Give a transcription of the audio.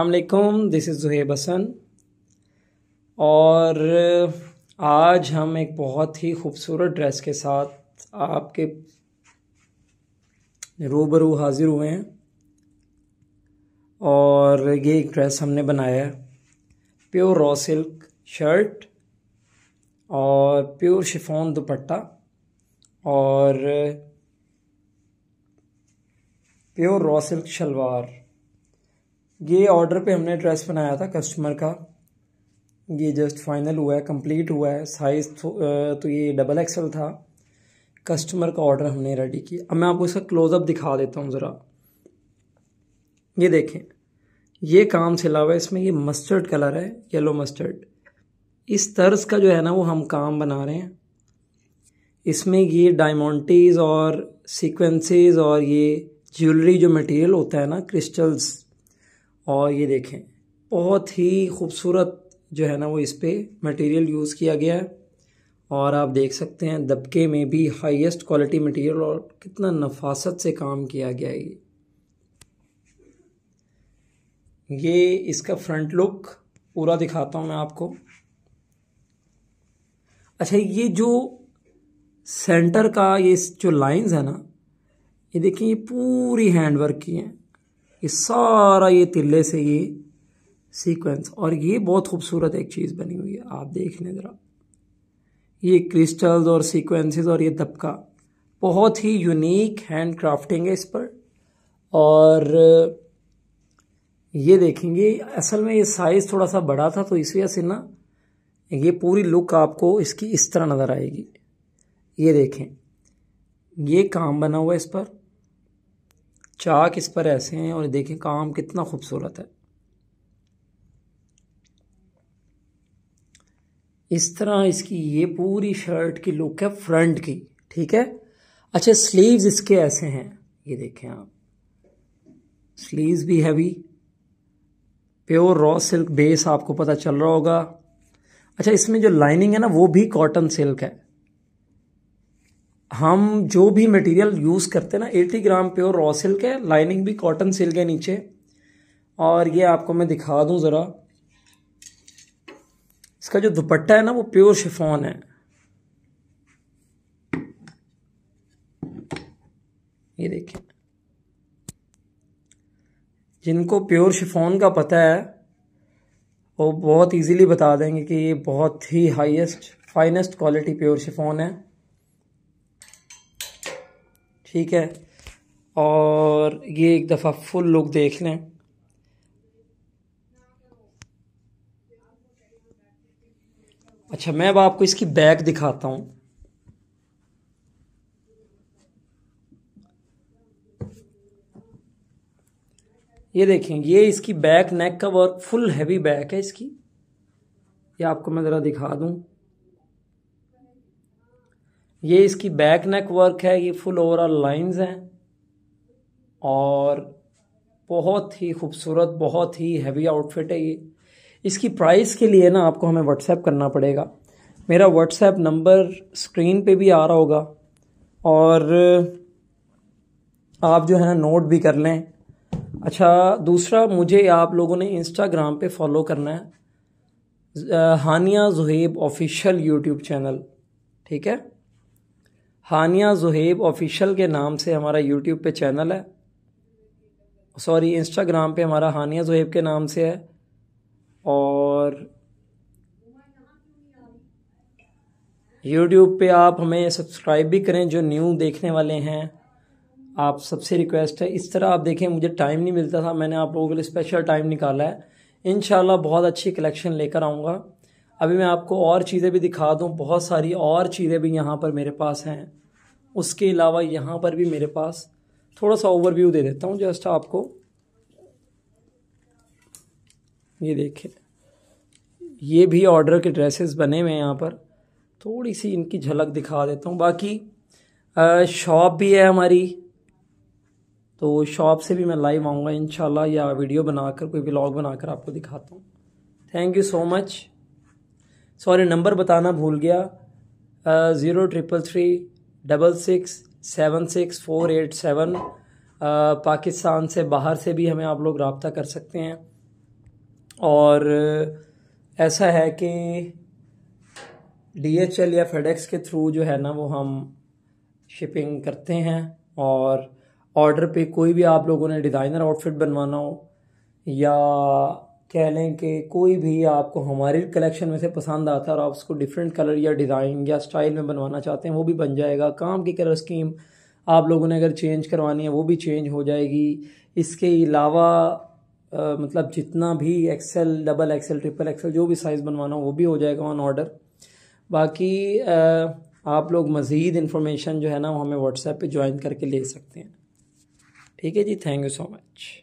अल्लाम this is Zuheb Hasan और आज हम एक बहुत ही खूबसूरत ड्रेस के साथ आपके रूबरू हाज़िर हुए हैं और ये एक ड्रेस हमने बनाया है प्योर रॉ सिल्क शर्ट और प्योर शिफॉन दुपट्टा और प्योर रॉ सिल्क शलवार ये ऑर्डर पे हमने ड्रेस बनाया था कस्टमर का ये जस्ट फाइनल हुआ है कंप्लीट हुआ है साइज़ तो, तो ये डबल एक्सल था कस्टमर का ऑर्डर हमने रेडी किया अब मैं आपको इसका क्लोजअप दिखा देता हूँ ज़रा ये देखें ये काम से हुआ है इसमें ये मस्टर्ड कलर है येलो मस्टर्ड इस तर्ज का जो है ना वो हम काम बना रहे हैं इसमें ये डायमोंटीज़ और सीक्वेंसेस और ये ज्वेलरी जो मटेरियल होता है ना क्रिस्टल्स और ये देखें बहुत ही खूबसूरत जो है ना वो इस पर मटेरियल यूज़ किया गया है और आप देख सकते हैं दबके में भी हाईएस्ट क्वालिटी मटेरियल और कितना नफासत से काम किया गया है ये ये इसका फ्रंट लुक पूरा दिखाता हूँ मैं आपको अच्छा ये जो सेंटर का ये जो लाइंस है ना ये देखिए ये पूरी हैंड वर्क की हैं ये सारा ये तिल्ले से ये सीक्वेंस और ये बहुत खूबसूरत एक चीज़ बनी हुई है आप देख लें ज़रा ये क्रिस्टल्स और सीक्वेंसेस और ये दबका बहुत ही यूनिक हैंड क्राफ्टिंग है इस पर और ये देखेंगे असल में ये साइज़ थोड़ा सा बड़ा था तो इस वजह से ना ये पूरी लुक आपको इसकी इस तरह नज़र आएगी ये देखें ये काम बना हुआ है इस पर चाक इस पर ऐसे हैं और देखें काम कितना खूबसूरत है इस तरह इसकी ये पूरी शर्ट की लुक है फ्रंट की ठीक है अच्छा स्लीव्स इसके ऐसे हैं ये देखें आप स्लीव्स भी heavy pure raw silk base आपको पता चल रहा होगा अच्छा इसमें जो लाइनिंग है ना वो भी कॉटन सिल्क है हम जो भी मटेरियल यूज़ करते हैं ना 80 ग्राम प्योर रॉ सिल्क है लाइनिंग भी कॉटन सिल्क है नीचे और ये आपको मैं दिखा दूँ ज़रा इसका जो दुपट्टा है ना वो प्योर शिफॉन है ये देखिए जिनको प्योर शिफॉन का पता है वो बहुत इजीली बता देंगे कि ये बहुत ही highest finest quality pure chiffon है ठीक है और ये एक दफ़ा फुल लुक देख लें अच्छा मैं अब आपको इसकी बैक दिखाता हूँ ये देखें ये इसकी बैक नेक का वर्क फुल हैवी बैक है इसकी ये आपको मैं ज़रा दिखा दूँ ये इसकी बैक नेक वर्क है ये फुल ओवरऑल लाइंस हैं और बहुत ही खूबसूरत बहुत ही हैवी आउटफिट है ये इसकी प्राइस के लिए ना आपको हमें व्हाट्सएप करना पड़ेगा मेरा व्हाट्सएप नंबर स्क्रीन पे भी आ रहा होगा और आप जो है ना नोट भी कर लें अच्छा दूसरा मुझे आप लोगों ने इंस्टाग्राम पे फॉलो करना है Haniya Zuhaib official YouTube channel ठीक है हानिया जुहेब ऑफिशियल के नाम से हमारा यूट्यूब पे चैनल है सॉरी इंस्टाग्राम पे हमारा हानिया जुहेब के नाम से है और यूट्यूब पे आप हमें सब्सक्राइब भी करें जो न्यू देखने वाले हैं आप सबसे रिक्वेस्ट है इस तरह आप देखें मुझे टाइम नहीं मिलता था मैंने आप लोगों के लिए स्पेशल टाइम निकाला है इन बहुत अच्छी कलेक्शन लेकर आऊँगा अभी मैं आपको और चीज़ें भी दिखा दूँ बहुत सारी और चीज़ें भी यहाँ पर मेरे पास हैं उसके अलावा यहाँ पर भी मेरे पास थोड़ा सा ओवरव्यू दे देता हूँ जस्ट आपको ये देखें ये भी ऑर्डर के ड्रेसेस बने हुए हैं यहाँ पर थोड़ी सी इनकी झलक दिखा देता हूँ बाकी शॉप भी है हमारी तो शॉप से भी मैं लाइव आऊँगा इन या वीडियो बनाकर कोई ब्लॉग बनाकर आपको दिखाता हूँ thank you so much sorry number बताना भूल गया zero triple three double six seven six four eight seven Pakistan से बाहर से भी हमें आप लोग रबता कर सकते हैं और ऐसा है कि डी एच एल या फेडेक्स के थ्रू जो है ना वो हम शिपिंग करते हैं और ऑर्डर पे कोई भी आप लोगों ने डिज़ाइनर आउटफिट बनवाना हो या कह लें कि कोई भी आपको हमारे कलेक्शन में से पसंद आता है और आप उसको डिफरेंट कलर या डिज़ाइन या स्टाइल में बनवाना चाहते हैं वो भी बन जाएगा काम की कलर स्कीम आप लोगों ने अगर चेंज करवानी है वो भी चेंज हो जाएगी इसके अलावा मतलब जितना भी XL double XL triple XL जो भी साइज़ बनवाना हो वो भी हो जाएगा ऑन ऑर्डर बाकी आ, आप लोग मज़ीद इन्फॉर्मेशन जो है ना वो हमें व्हाट्सएप पे ज्वाइन करके ले सकते हैं ठीक है जी थैंक यू सो मच